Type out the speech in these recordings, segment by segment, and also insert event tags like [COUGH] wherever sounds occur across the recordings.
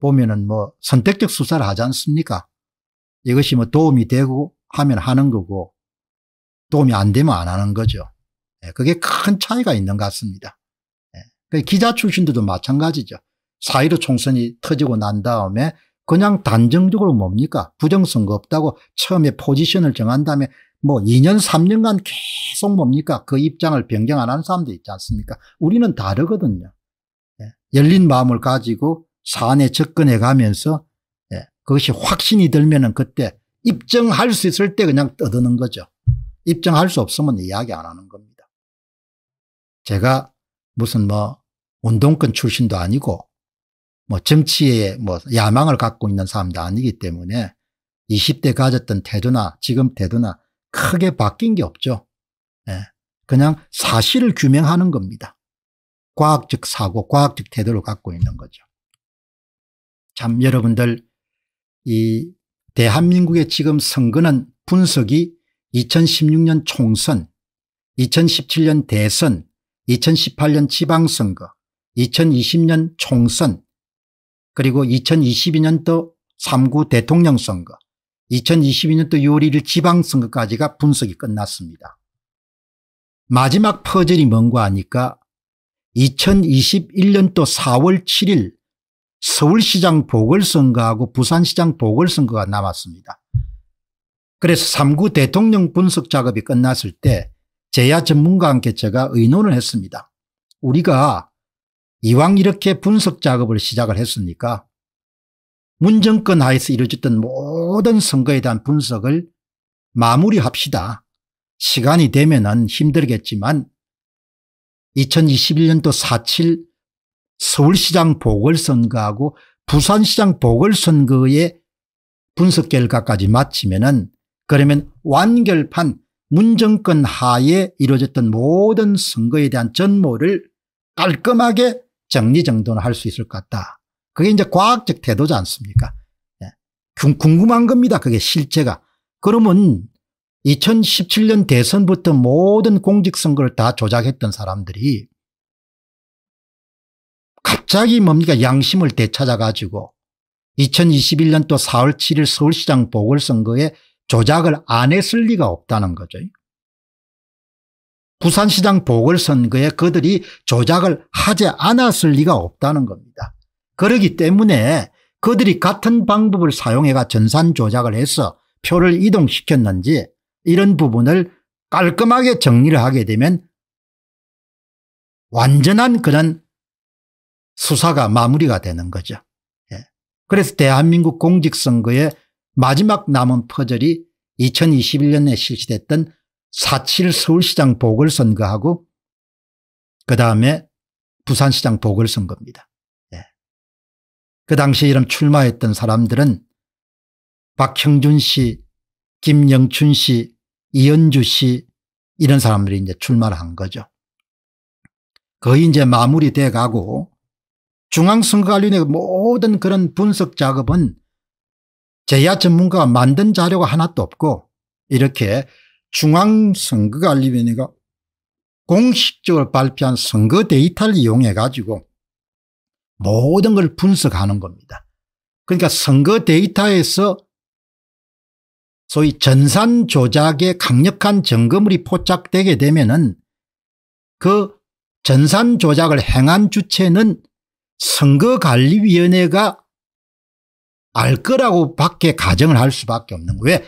보면은 뭐 선택적 수사를 하지 않습니까? 이것이 뭐 도움이 되고 하면 하는 거고 도움이 안 되면 안 하는 거죠. 예, 그게 큰 차이가 있는 것 같습니다. 예, 그 기자 출신들도 마찬가지죠. 사이로 총선이 터지고 난 다음에 그냥 단정적으로 뭡니까? 부정선거 없다고 처음에 포지션을 정한 다음에 뭐 2년 3년간 계속 뭡니까? 그 입장을 변경 안 하는 사람도 있지 않습니까? 우리는 다르거든요. 예, 열린 마음을 가지고 사안에 접근해 가면서 예, 그것이 확신이 들면은 그때 입증할 수 있을 때 그냥 떠드는 거죠. 입증할 수 없으면 이야기 안 하는 겁니다. 제가 무슨 뭐 운동권 출신도 아니고 뭐 정치에 뭐 야망을 갖고 있는 사람도 아니기 때문에 20대 가졌던 태도나 지금 태도나 크게 바뀐 게 없죠. 예. 그냥 사실을 규명하는 겁니다. 과학적 사고, 과학적 태도를 갖고 있는 거죠. 참 여러분들 이 대한민국의 지금 선거는 분석이 2016년 총선 2017년 대선 2018년 지방선거 2020년 총선 그리고 2022년도 3구 대통령 선거 2022년도 6월 1일 지방선거까지가 분석이 끝났습니다. 마지막 퍼즐이 뭔가 하니까 2021년도 4월 7일 서울시장 보궐선거하고 부산시장 보궐선거가 남았습니다. 그래서 3구 대통령 분석 작업이 끝났을 때 제야 전문가와 함께 제가 의논을 했습니다. 우리가 이왕 이렇게 분석 작업을 시작을 했으니까 문정권 하에서 이루어졌던 모든 선거에 대한 분석을 마무리합시다. 시간이 되면 은 힘들겠지만 2021년도 4.7 서울시장 보궐선거하고 부산시장 보궐선거의 분석 결과까지 마치면은 그러면 완결판 문정권 하에 이루어졌던 모든 선거에 대한 전모를 깔끔하게 정리정돈할 수 있을 것 같다. 그게 이제 과학적 태도지 않습니까? 예. 궁금한 겁니다. 그게 실제가. 그러면 2017년 대선부터 모든 공직선거를 다 조작했던 사람들이 갑자기 뭡니까 양심을 되찾아가지고 2021년 또 4월 7일 서울시장 보궐선거에 조작을 안 했을 리가 없다는 거죠. 부산시장 보궐선거에 그들이 조작을 하지 않았을 리가 없다는 겁니다. 그러기 때문에 그들이 같은 방법을 사용해가 전산 조작을 해서 표를 이동시켰는지 이런 부분을 깔끔하게 정리를 하게 되면 완전한 그런 수사가 마무리가 되는 거죠. 예. 그래서 대한민국 공직선거의 마지막 남은 퍼즐이 2021년에 실시됐던 4.7 서울시장 보궐선거하고 그다음에 부산시장 보궐선거입니다. 예. 그 당시에 이런 출마했던 사람들은 박형준 씨, 김영춘 씨, 이현주 씨 이런 사람들이 이제 출마를 한 거죠. 거의 이제 마무리돼 가고 중앙선거관리원의 위 모든 그런 분석 작업은 제야 전문가가 만든 자료가 하나도 없고 이렇게 중앙선거관리위원회가 공식적으로 발표한 선거 데이터를 이용해 가지고 모든 걸 분석하는 겁니다. 그러니까 선거 데이터에서 소위 전산 조작에 강력한 증거물이 포착되게 되면 은그 전산 조작을 행한 주체는 선거관리위원회가 알 거라고 밖에 가정을 할 수밖에 없는 거예요.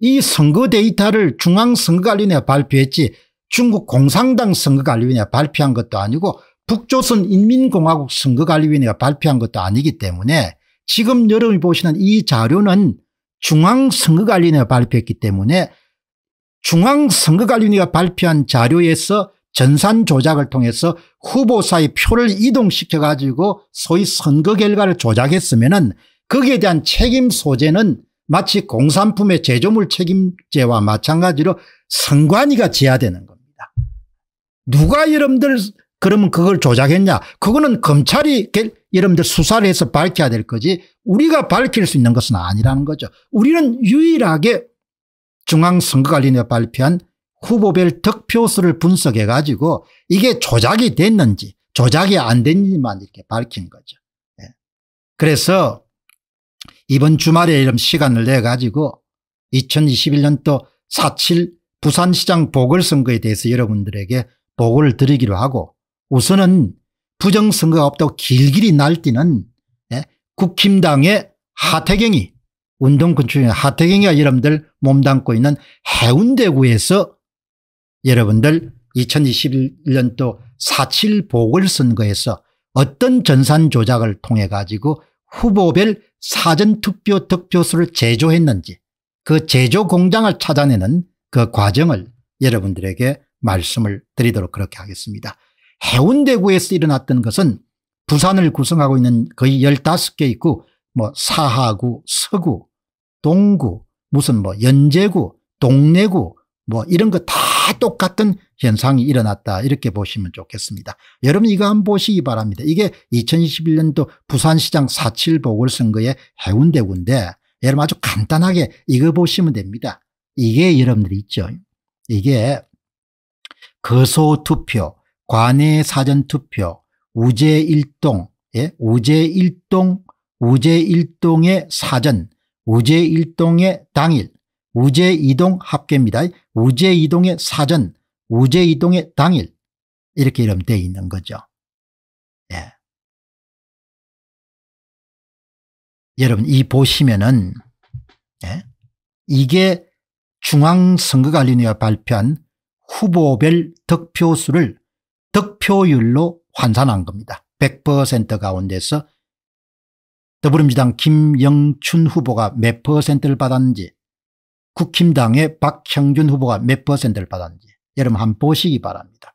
이 선거 데이터를 중앙선거관리위원회가 발표했지 중국 공산당 선거관리위원회가 발표한 것도 아니고 북조선 인민공화국 선거관리위원회가 발표한 것도 아니기 때문에 지금 여러분이 보시는 이 자료는 중앙선거관리위원회가 발표했기 때문에 중앙선거관리위원회가 발표한 자료에서 전산 조작을 통해서 후보사의 표를 이동시켜 가지고 소위 선거 결과를 조작했으면 은 거기에 대한 책임 소재는 마치 공산품의 제조물 책임제와 마찬가지로 선관위가 져야 되는 겁니다. 누가 여러분들 그러면 그걸 조작했냐 그거는 검찰이 여러분들 수사를 해서 밝혀야 될 거지 우리가 밝힐 수 있는 것은 아니라는 거죠. 우리는 유일하게 중앙선거관리위원회 발표한 후보별 득표수를 분석해 가지고 이게 조작이 됐는지 조작이 안 됐는지만 이렇게 밝힌 거죠. 예. 그래서 이번 주말에 이런 시간을 내 가지고 2021년도 4.7 부산시장 보궐선거에 대해서 여러분들에게 보고를 드리기로 하고 우선은 부정선거가 없다고 길길이 날뛰는 예? 국힘당의 하태경이 운동권 출신 하태경이가 여러분들 몸담고 있는 해운대구에서 여러분들 2021년도 4.7 보궐선거에서 어떤 전산 조작을 통해 가지고 후보별 사전투표 득표수를 제조했는지 그 제조 공장을 찾아내는 그 과정을 여러분들에게 말씀을 드리도록 그렇게 하겠습니다. 해운대구에서 일어났던 것은 부산을 구성하고 있는 거의 15개 있고 뭐 사하구, 서구, 동구, 무슨 뭐 연제구, 동래구 뭐 이런 거다 똑같은 현상이 일어났다 이렇게 보시면 좋겠습니다. 여러분 이거 한번 보시기 바랍니다. 이게 2021년도 부산시장 사칠 보궐선거의 해운대군데 여러분 아주 간단하게 이거 보시면 됩니다. 이게 여러분들 있죠. 이게 거소투표, 관내 사전투표, 우제일동, 예? 우제일동, 우제일동의 사전, 우제일동의 당일, 우제이동 합계입니다. 우제이동의 사전 우제이동의 당일 이렇게 이름되어 있는 거죠. 예. 여러분 이 보시면은 예? 이게 중앙선거관리위가 원회 발표한 후보별 득표수를 득표율로 환산한 겁니다. 100% 가운데서 더불어민주당 김영춘 후보가 몇 퍼센트를 받았는지 국힘당의 박형준 후보가 몇 퍼센트를 받았는지 여러분 한번 보시기 바랍니다.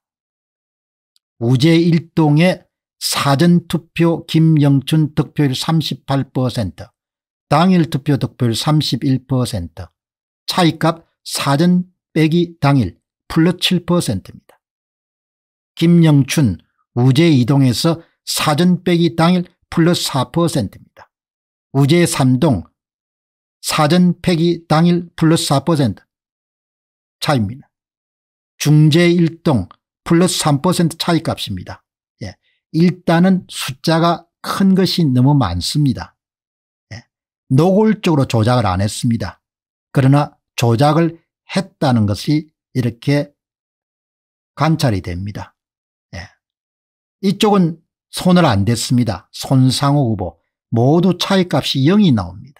우재 일동의 사전투표 김영춘 득표율 38% 당일 투표 득표율 31% 차이값 사전 빼기 당일 플러 7%입니다. 김영춘 우재 이동에서 사전 빼기 당일 플러 4%입니다. 우재 삼동 사전 폐기 당일 플러스 4% 차입니다. 중재 1동 플러스 3% 차이값입니다. 예. 일단은 숫자가 큰 것이 너무 많습니다. 예. 노골적으로 조작을 안 했습니다. 그러나 조작을 했다는 것이 이렇게 관찰이 됩니다. 예. 이쪽은 손을 안 댔습니다. 손상호 후보 모두 차이값이 0이 나옵니다.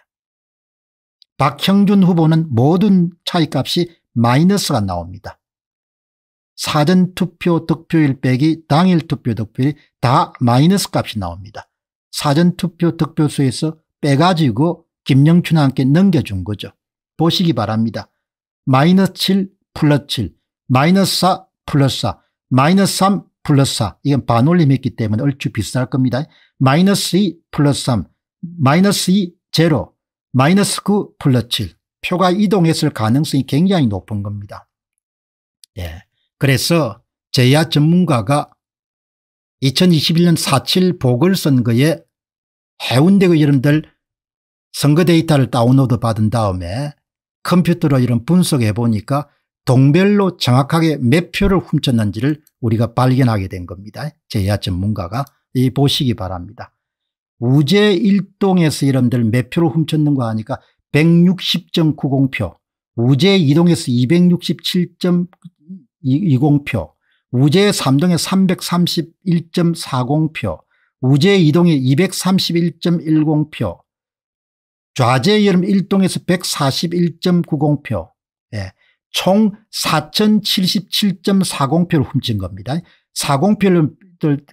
박형준 후보는 모든 차이값이 마이너스가 나옵니다. 사전투표 득표율 빼기 당일 투표 득표율이 다 마이너스 값이 나옵니다. 사전투표 득표수에서 빼가지고 김영춘 함께 넘겨준 거죠. 보시기 바랍니다. 마이너스 7 플러스 7 마이너스 4 플러스 4 마이너스 3 플러스 4 이건 반올림했기 때문에 얼추 비슷할 겁니다. 마이너스 2 플러스 3 마이너스 2 제로 마이너스 9 플러스 7 표가 이동했을 가능성이 굉장히 높은 겁니다. 예. 그래서 제야 전문가가 2021년 4.7 보궐선거에 해운대 의원들 선거 데이터를 다운로드 받은 다음에 컴퓨터로 이런 분석해 보니까 동별로 정확하게 몇 표를 훔쳤는지를 우리가 발견하게 된 겁니다. 제야 전문가가 이 보시기 바랍니다. 우제 1동에서 이름들 몇 표를 훔쳤는가 하니까 160.90표, 우제 2동에서 267.20표, 우제 3동에 331.40표, 우제 2동에 231.10표, 좌제 여름 1동에서 141.90표, 예. 총 4077.40표를 훔친 겁니다. 40표를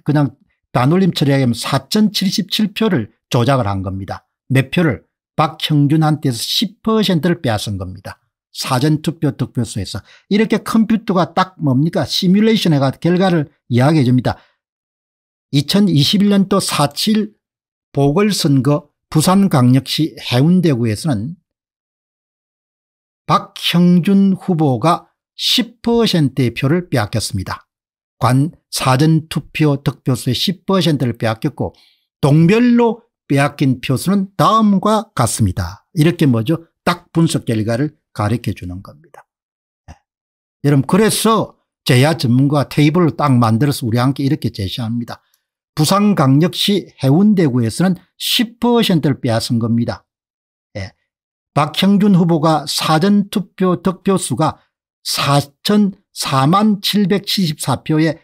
그냥 단올림 처리하면 4,077표를 조작을 한 겁니다. 몇 네 표를 박형준한테서 10%를 빼앗은 겁니다. 사전투표 득표수에서 이렇게 컴퓨터가 딱 뭡니까 시뮬레이션 해가 결과를 이야기해 줍니다. 2021년도 4.7 보궐선거 부산광역시 해운대구에서는 박형준 후보가 10%의 표를 빼앗겼습니다. 관 사전투표 득표수의 10%를 빼앗겼고 동별로 빼앗긴 표수는 다음과 같습니다. 이렇게 뭐죠? 딱 분석 결과를 가르쳐 주는 겁니다. 네. 여러분 그래서 제야 전문가 테이블을 딱 만들어서 우리 함께 이렇게 제시합니다. 부산강력시 해운대구에서는 10%를 빼앗은 겁니다. 예. 박형준 후보가 사전투표 득표수가 4천 4만 774표의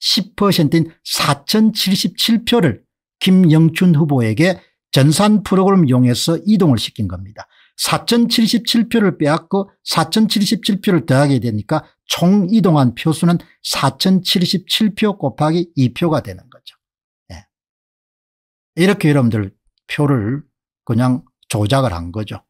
10%인 4,077표를 김영춘 후보에게 전산 프로그램 용해서 이동을 시킨 겁니다. 4,077표를 빼앗고 4,077표를 더하게 되니까 총 이동한 표수는 4,077표 곱하기 2표가 되는 거죠. 네. 이렇게 여러분들 표를 그냥 조작을 한 거죠.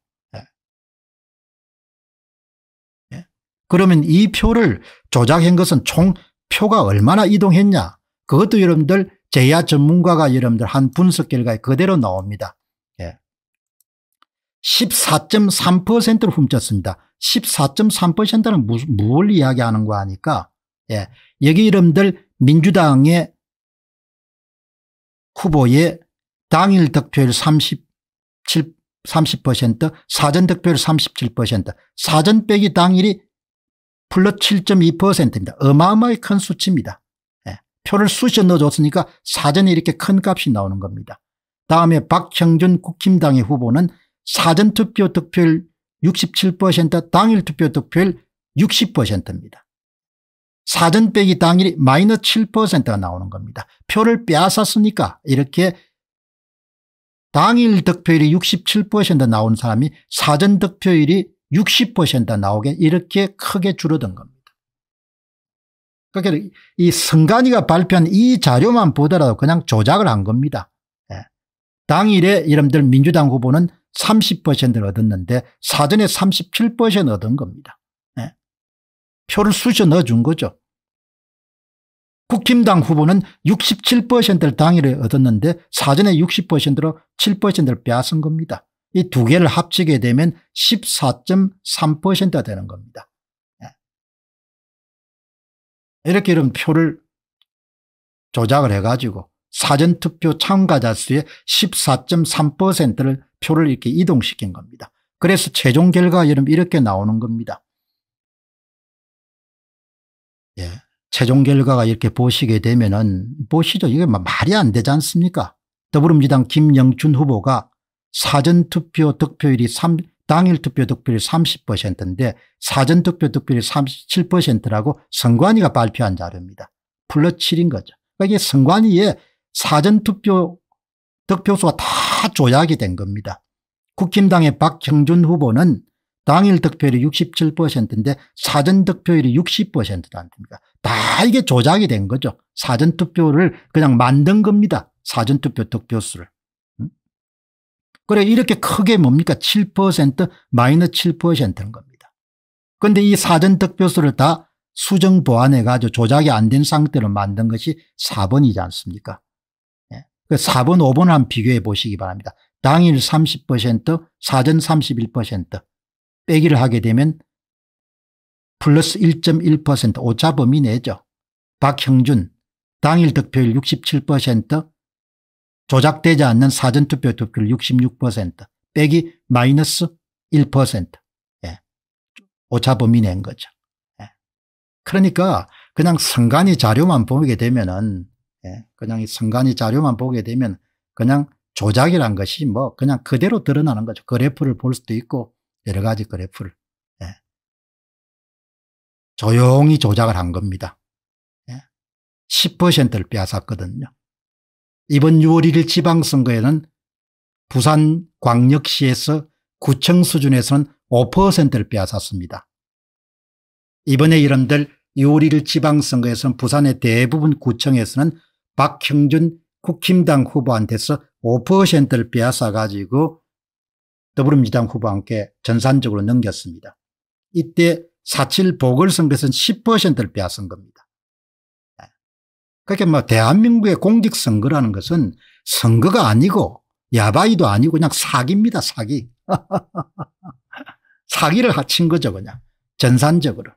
그러면 이 표를 조작한 것은 총 표가 얼마나 이동했냐 그것도 여러분들 제야 전문가가 여러분들 한 분석 결과에 그대로 나옵니다. 예. 14.3%를 훔쳤습니다. 14.3%는 무뭘 이야기하는 거 아니까 예. 여기 여러분들 민주당의 후보의 당일 득표율 37, 30% 사전 득표율 37% 사전 빼기 당일이 플러스 7.2%입니다. 어마어마하게큰 수치입니다. 예. 표를 수시 에 넣어줬으니까 사전에 이렇게 큰 값이 나오는 겁니다. 다음에 박형준 국힘당의 후보는 사전투표 득표율 67% 당일 투표 득표율 60%입니다. 사전 빼기 당일이 마이너 7%가 나오는 겁니다. 표를 빼앗았으니까 이렇게 당일 득표율이 67% 나온 사람이 사전 득표율이 60% 나오게 이렇게 크게 줄어든 겁니다. 그러니까 이 성간이가 발표한 이 자료만 보더라도 그냥 조작을 한 겁니다. 예. 당일에 이름들 민주당 후보는 30%를 얻었는데 사전에 37% 얻은 겁니다. 예. 표를 쑤셔 넣어준 거죠. 국힘당 후보는 67%를 당일에 얻었는데 사전에 60%로 7%를 빼앗은 겁니다. 이두 개를 합치게 되면 14.3%가 되는 겁니다. 예. 이렇게 이런 표를 조작을 해가지고 사전투표 참가자 수의 14.3%를 표를 이렇게 이동시킨 겁니다. 그래서 최종 결과 이름 이렇게 나오는 겁니다. 예. 최종 결과가 이렇게 보시게 되면은 보시죠. 이게 말이 안 되지 않습니까? 더불어민주당 김영춘 후보가 사전투표 득표율이 3, 당일 투표 득표율이 30%인데 사전투표 득표율이 37%라고 선관위가 발표한 자료입니다. 플러 7인 거죠. 그러니까 이게 선관위에 사전투표 득표수가 다 조약이 된 겁니다. 국힘당의 박형준 후보는 당일 득표율이 67%인데 사전 득표율이 60%란 됩니다. 다 이게 조작이 된 거죠. 사전 투표를 그냥 만든 겁니다. 사전 투표 득표수를. 그래 이렇게 크게 뭡니까 7% 마이너스 7%인 겁니다. 그런데 이 사전 득표수를 다 수정 보완해 가지고 조작이 안 된 상태로 만든 것이 4번이지 않습니까? 예. 4번 5번 한 비교해 보시기 바랍니다. 당일 30% 사전 31% 빼기를 하게 되면 플러스 1.1% 오차 범위 내죠. 박형준 당일 득표율 67% 조작되지 않는 사전투표 투표율 66% 빼기 마이너스 1% 예. 오차범위 낸 거죠. 예. 그러니까 그냥 선관위 자료만 보게 되면 은 예. 그냥 이 선관위 자료만 보게 되면 그냥 조작이란 것이 뭐 그냥 그대로 드러나는 거죠. 그래프를 볼 수도 있고 여러 가지 그래프를. 예. 조용히 조작을 한 겁니다. 10%를 예. 빼앗았거든요. 이번 6월 1일 지방선거에는 부산광역시에서 구청 수준에서는 5%를 빼앗았습니다. 이번에 이름들 6월 1일 지방선거에서는 부산의 대부분 구청에서는 박형준 국힘당 후보한테서 5%를 빼앗아 가지고 더불어민주당 후보와 함께 전산적으로 넘겼습니다. 이때 4.7 보궐선거에서는 10%를 빼앗은 겁니다. 그렇게 그러니까 뭐 대한민국의 공직선거라는 것은 선거가 아니고 야바이도 아니고 그냥 사기입니다 사기. [LAUGHS] 사기를 하친 거죠 그냥 전산적으로.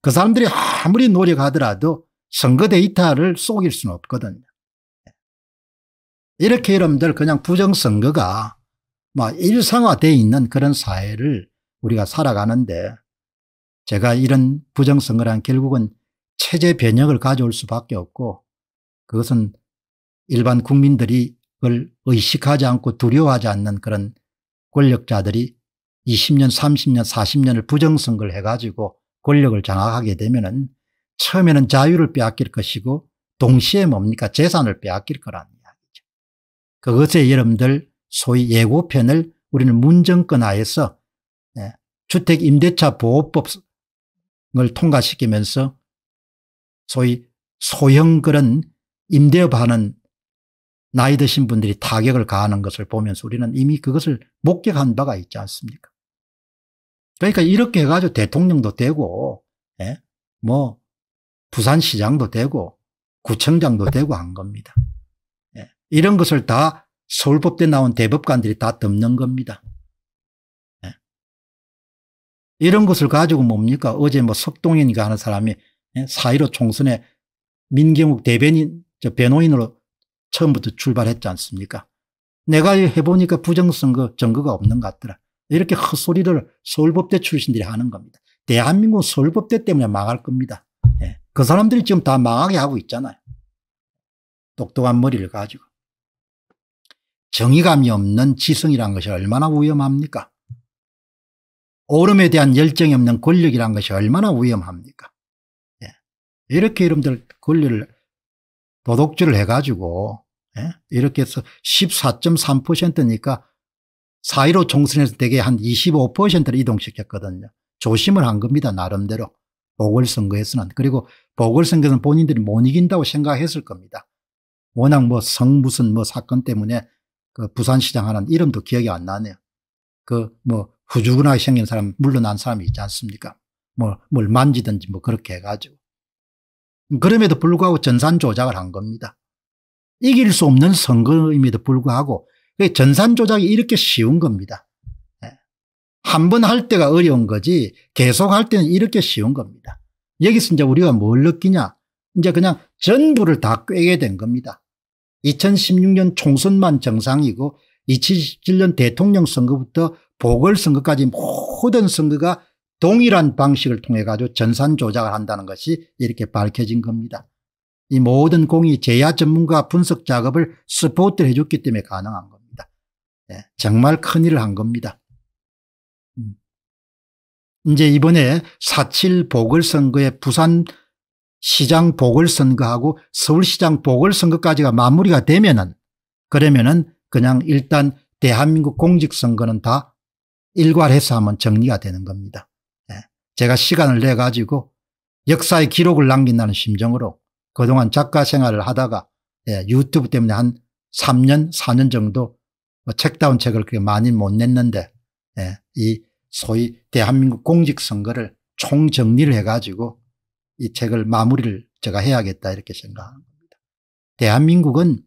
그 사람들이 아무리 노력하더라도 선거 데이터를 속일 수는 없거든요. 이렇게 여러분들 그냥 부정선거가 막 뭐 일상화되어 있는 그런 사회를 우리가 살아가는데 제가 이런 부정선거란 결국은 체제 변혁을 가져올 수밖에 없고 그것은 일반 국민들이 그걸 의식하지 않고 두려워하지 않는 그런 권력자들이 20년 30년 40년을 부정선거를 해가지고 권력을 장악하게 되면 은 처음에는 자유를 빼앗길 것이고 동시에 뭡니까 재산을 빼앗길 거라는 이야기죠. 그것에 여러분들 소위 예고편을 우리는 문정권 하에서 예, 주택임대차 보호법을 통과시키면서 소위 소형 그런 임대업하는 나이 드신 분들이 타격을 가하는 것을 보면서 우리는 이미 그것을 목격한 바가 있지 않습니까? 그러니까 이렇게 해가지고 대통령도 되고, 예? 뭐, 부산시장도 되고, 구청장도 되고 한 겁니다. 예? 이런 것을 다 서울법대 나온 대법관들이 다 덮는 겁니다. 예? 이런 것을 가지고 뭡니까? 어제 뭐 석동현이가 하는 사람이 예? 4.15 총선에 민경욱 대변인 저 변호인으로 처음부터 출발했지 않습니까? 내가 해보니까 부정선거 증거가 없는 것 같더라. 이렇게 헛소리를 서울법대 출신들이 하는 겁니다. 대한민국 서울법대 때문에 망할 겁니다. 예. 그 사람들이 지금 다 망하게 하고 있잖아요. 똑똑한 머리를 가지고. 정의감이 없는 지성이란 것이 얼마나 위험합니까? 오름에 대한 열정이 없는 권력이란 것이 얼마나 위험합니까? 예. 이렇게 여러분들 권리를 도덕질을 해가지고 예? 이렇게 해서 14.3%니까 4.15 총선에서 대개 한 25%를 이동시켰거든요. 조심을 한 겁니다. 나름대로. 보궐선거에서는. 그리고 보궐선거는 에서 본인들이 못 이긴다고 생각했을 겁니다. 워낙 뭐 성 무슨 뭐 사건 때문에 그 부산시장 하는 이름도 기억이 안 나네요. 그 뭐 후주근하게 생긴 사람 물러난 사람이 있지 않습니까? 뭐 뭘 만지든지 뭐 그렇게 해가지고. 그럼에도 불구하고 전산 조작을 한 겁니다. 이길 수 없는 선거임에도 불구하고 그 전산 조작이 이렇게 쉬운 겁니다. 예. 한번 할 때가 어려운 거지 계속 할 때는 이렇게 쉬운 겁니다. 여기서 이제 우리가 뭘 느끼냐 이제 그냥 전부를 다 꿰게 된 겁니다. 2016년 총선만 정상이고 2017년 대통령 선거부터 보궐선거까지 모든 선거가 동일한 방식을 통해 가지고 전산 조작을 한다는 것이 이렇게 밝혀진 겁니다. 이 모든 공이 제야 전문가 분석 작업을 스포트를 해줬기 때문에 가능한 겁니다. 네, 정말 큰일을 한 겁니다. 음. 이제 이번에 4.7 보궐선거에 부산 시장 보궐선거하고 서울시장 보궐선거까지가 마무리가 되면은 그러면은 그냥 일단 대한민국 공직선거는 다 일괄해서 하면 정리가 되는 겁니다. 제가 시간을 내 가지고 역사의 기록을 남긴다는 심정으로 그동안 작가 생활을 하다가 예, 유튜브 때문에 한 3년 4년 정도 뭐 책다운 책을 그렇게 많이 못 냈는데 예, 이 소위 대한민국 공직선거를 총정리를 해가지고 이 책을 마무리를 제가 해야겠다 이렇게 생각하는 겁니다. 대한민국은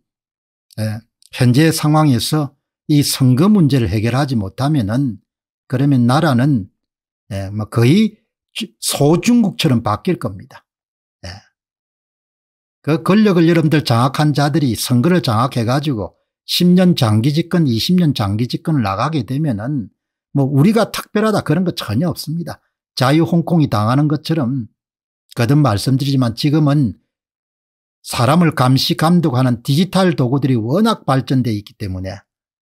예, 현재 상황에서 이 선거 문제를 해결하지 못하면 은 그러면 나라는 예, 뭐 거의 소중국처럼 바뀔 겁니다. 예. 그 권력을 여러분들 장악한 자들이 선거를 장악해가지고 10년 장기 집권, 20년 장기 집권을 나가게 되면은 뭐 우리가 특별하다 그런 거 전혀 없습니다. 자유 홍콩이 당하는 것처럼 거듭 말씀드리지만 지금은 사람을 감시 감독하는 디지털 도구들이 워낙 발전돼 있기 때문에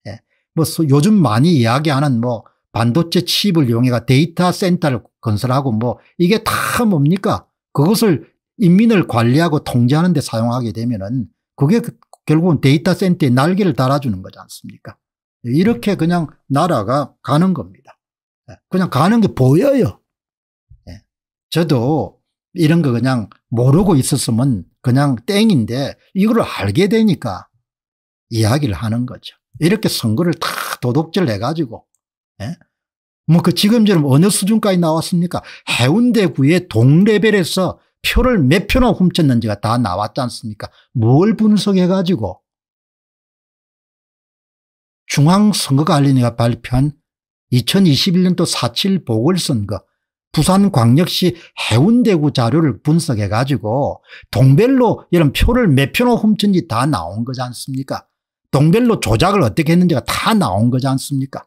예. 뭐 요즘 많이 이야기하는 뭐 반도체 칩을 이용해가 데이터 센터를 건설하고 뭐 이게 다 뭡니까? 그것을 인민을 관리하고 통제하는 데 사용하게 되면은 그게 그 결국은 데이터 센터에 날개를 달아주는 거지 않습니까? 이렇게 그냥 나라가 가는 겁니다. 예, 그냥 가는 게 보여요. 예, 저도 이런 거 그냥 모르고 있었으면 그냥 땡인데 이걸 알게 되니까 이야기를 하는 거죠. 이렇게 선거를 다 도둑질 해가지고 예? 뭐그 지금처럼 어느 수준까지 나왔습니까? 해운대구의 동레벨에서 표를 몇 표나 훔쳤는지가 다 나왔지 않습니까? 뭘 분석해가지고 중앙선거관리위가 발표한 2021년도 4.7 보궐선거 부산광역시 해운대구 자료를 분석해가지고 동별로 이런 표를 몇 표나 훔친지 다 나온 거지 않습니까? 동별로 조작을 어떻게 했는지가 다 나온 거지 않습니까?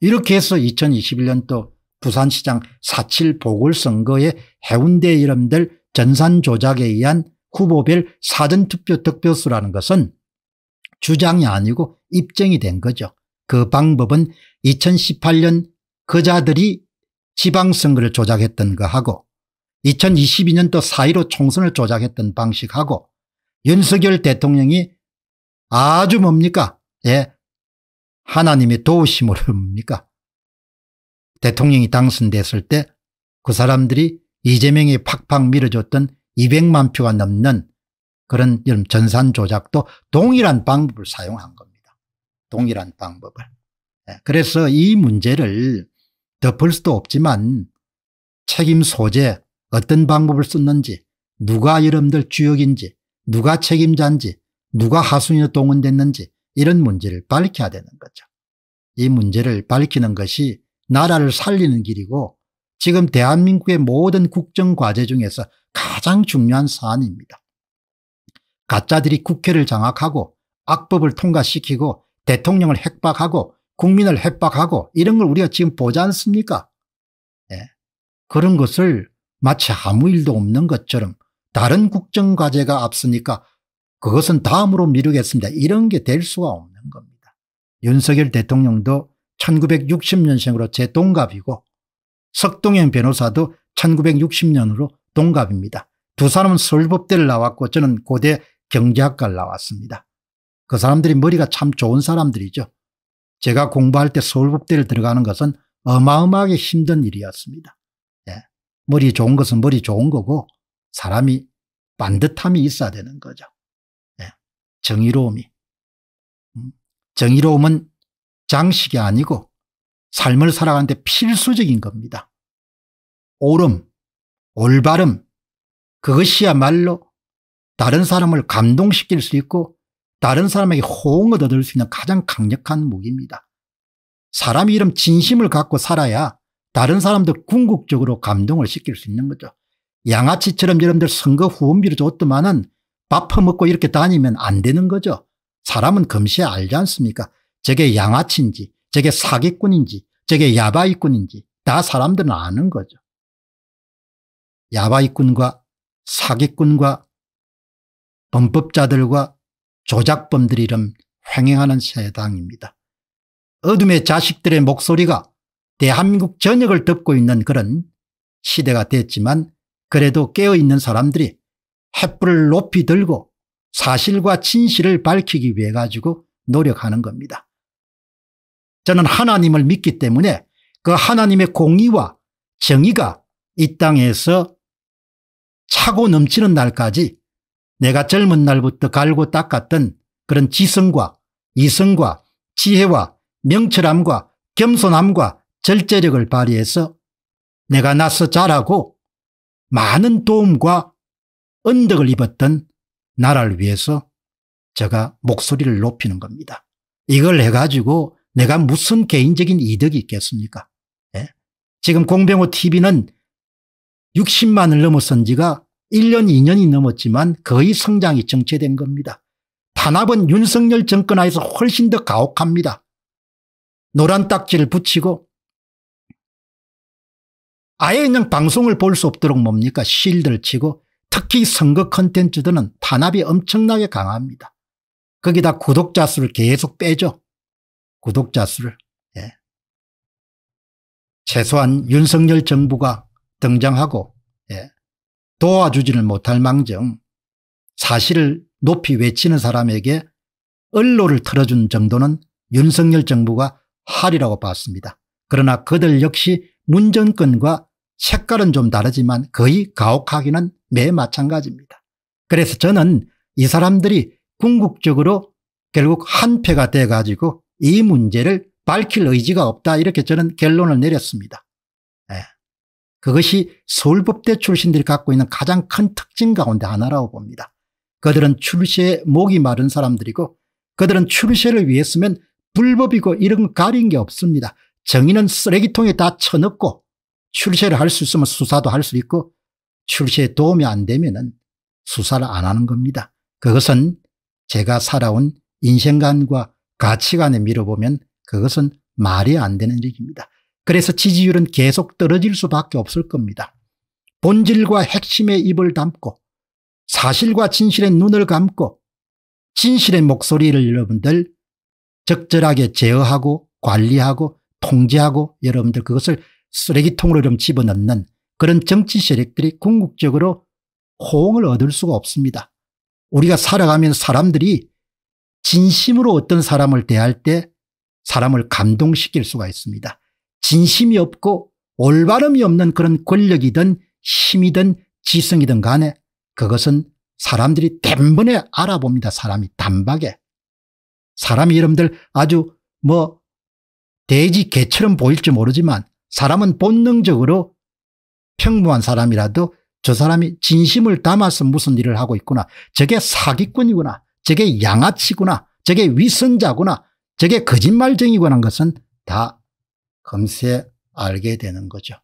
이렇게 해서 2021년도 부산시장 4.7 보궐선거에 해운대 이름들 전산 조작에 의한 후보별 사전투표 득표수라는 것은 주장이 아니고 입증이 된 거죠. 그 방법은 2018년 거자들이 지방선거를 조작했던 거하고 2022년도 4.15 총선을 조작했던 방식하고 윤석열 대통령이 아주 뭡니까 예, 하나님의 도우심을 흡니까? 대통령이 당선됐을 때 그 사람들이 이재명이 팍팍 밀어줬던 200만 표가 넘는 그런 전산 조작도 동일한 방법을 사용한 겁니다. 동일한 방법을. 예, 그래서 이 문제를 덮을 수도 없지만 책임 소재 어떤 방법을 썼는지 누가 여러분들 주역인지 누가 책임자인지 누가 하순위 동원됐는지 이런 문제를 밝혀야 되는 거죠. 이 문제를 밝히는 것이 나라를 살리는 길이고 지금 대한민국의 모든 국정과제 중에서 가장 중요한 사안입니다. 가짜들이 국회를 장악하고 악법을 통과시키고 대통령을 핵박하고 국민을 협박하고 이런 걸 우리가 지금 보지 않습니까? 예. 그런 것을 마치 아무 일도 없는 것처럼 다른 국정과제가 앞서니까 그것은 다음으로 미루겠습니다. 이런 게 될 수가 없는 겁니다. 윤석열 대통령도 1960년생으로 제 동갑이고 석동현 변호사도 1960년으로 동갑입니다. 두 사람은 서울법대를 나왔고 저는 고대 경제학과를 나왔습니다. 그 사람들이 머리가 참 좋은 사람들이죠. 제가 공부할 때 서울법대를 들어가는 것은 어마어마하게 힘든 일이었습니다. 예. 머리 좋은 것은 머리 좋은 거고 사람이 반듯함이 있어야 되는 거죠. 정의로움이. 음, 정의로움은 장식이 아니고 삶을 살아가는데 필수적인 겁니다. 옳음, 올바름, 그것이야말로 다른 사람을 감동시킬 수 있고 다른 사람에게 호응을 얻을 수 있는 가장 강력한 무기입니다. 사람이 이런 진심을 갖고 살아야 다른 사람들 궁극적으로 감동을 시킬 수 있는 거죠. 양아치처럼 여러분들 선거 후원비를 줬더만은 밥 퍼먹고 이렇게 다니면 안 되는 거죠. 사람은 금시에 알지 않습니까? 저게 양아치인지 저게 사기꾼인지 저게 야바이꾼인지 다 사람들은 아는 거죠. 야바이꾼과 사기꾼과 범법자들과 조작범들이 이름 횡행하는 세당입니다. 어둠의 자식들의 목소리가 대한민국 전역을 덮고 있는 그런 시대가 됐지만 그래도 깨어있는 사람들이 횃불을 높이 들고 사실과 진실을 밝히기 위해 가지고 노력하는 겁니다. 저는 하나님을 믿기 때문에 그 하나님의 공의와 정의가 이 땅에서 차고 넘치는 날까지 내가 젊은 날부터 갈고 닦았던 그런 지성과 이성과 지혜와 명철함과 겸손함과 절제력을 발휘해서 내가 나서 자라고 많은 도움과 언덕을 입었던 나라를 위해서 제가 목소리를 높이는 겁니다. 이걸 해가지고 내가 무슨 개인적인 이득이 있겠습니까? 예? 지금 공병호 TV는 60만을 넘어선 지가 1년 2년이 넘었지만 거의 성장이 정체된 겁니다. 탄압은 윤석열 정권 하에서 훨씬 더 가혹합니다. 노란 딱지를 붙이고 아예 그냥 방송을 볼 수 없도록 뭡니까? 실드를 치고 특히 선거 컨텐츠들은 탄압이 엄청나게 강합니다. 거기다 구독자 수를 계속 빼죠. 구독자 수를. 예. 최소한 윤석열 정부가 등장하고 예. 도와주지를 못할 망정 사실을 높이 외치는 사람에게 언론을 틀어준 정도는 윤석열 정부가 할이라고 봤습니다. 그러나 그들 역시 문정권과 색깔은 좀 다르지만 거의 가혹하기는 매 마찬가지입니다. 그래서 저는 이 사람들이 궁극적으로 결국 한패가 돼가지고 이 문제를 밝힐 의지가 없다 이렇게 저는 결론을 내렸습니다. 예. 그것이 서울법대 출신들이 갖고 있는 가장 큰 특징 가운데 하나라고 봅니다. 그들은 출세에 목이 마른 사람들이고 그들은 출세를 위해 쓰면 불법이고 이런 가린 게 없습니다. 정의는 쓰레기통에 다 쳐넣고 출세를 할 수 있으면 수사도 할 수 있고 출시에 도움이 안 되면 수사를 안 하는 겁니다. 그것은 제가 살아온 인생관과 가치관에 밀어보면 그것은 말이 안 되는 얘입니다 그래서 지지율은 계속 떨어질 수밖에 없을 겁니다. 본질과 핵심의 입을 담고 사실과 진실의 눈을 감고 진실의 목소리를 여러분들 적절하게 제어하고 관리하고 통제하고 여러분들 그것을 쓰레기통으로 좀 집어넣는 그런 정치 세력들이 궁극적으로 호응을 얻을 수가 없습니다. 우리가 살아가면 사람들이 진심으로 어떤 사람을 대할 때 사람을 감동시킬 수가 있습니다. 진심이 없고 올바름이 없는 그런 권력이든 힘이든 지성이든 간에 그것은 사람들이 단번에 알아봅니다. 사람이 단박에. 사람이 여러분들 아주 뭐 돼지 개처럼 보일지 모르지만 사람은 본능적으로 평범한 사람이라도 저 사람이 진심을 담아서 무슨 일을 하고 있구나. 저게 사기꾼이구나. 저게 양아치구나. 저게 위선자구나. 저게 거짓말쟁이구나 하는 것은 다 금세 알게 되는 거죠.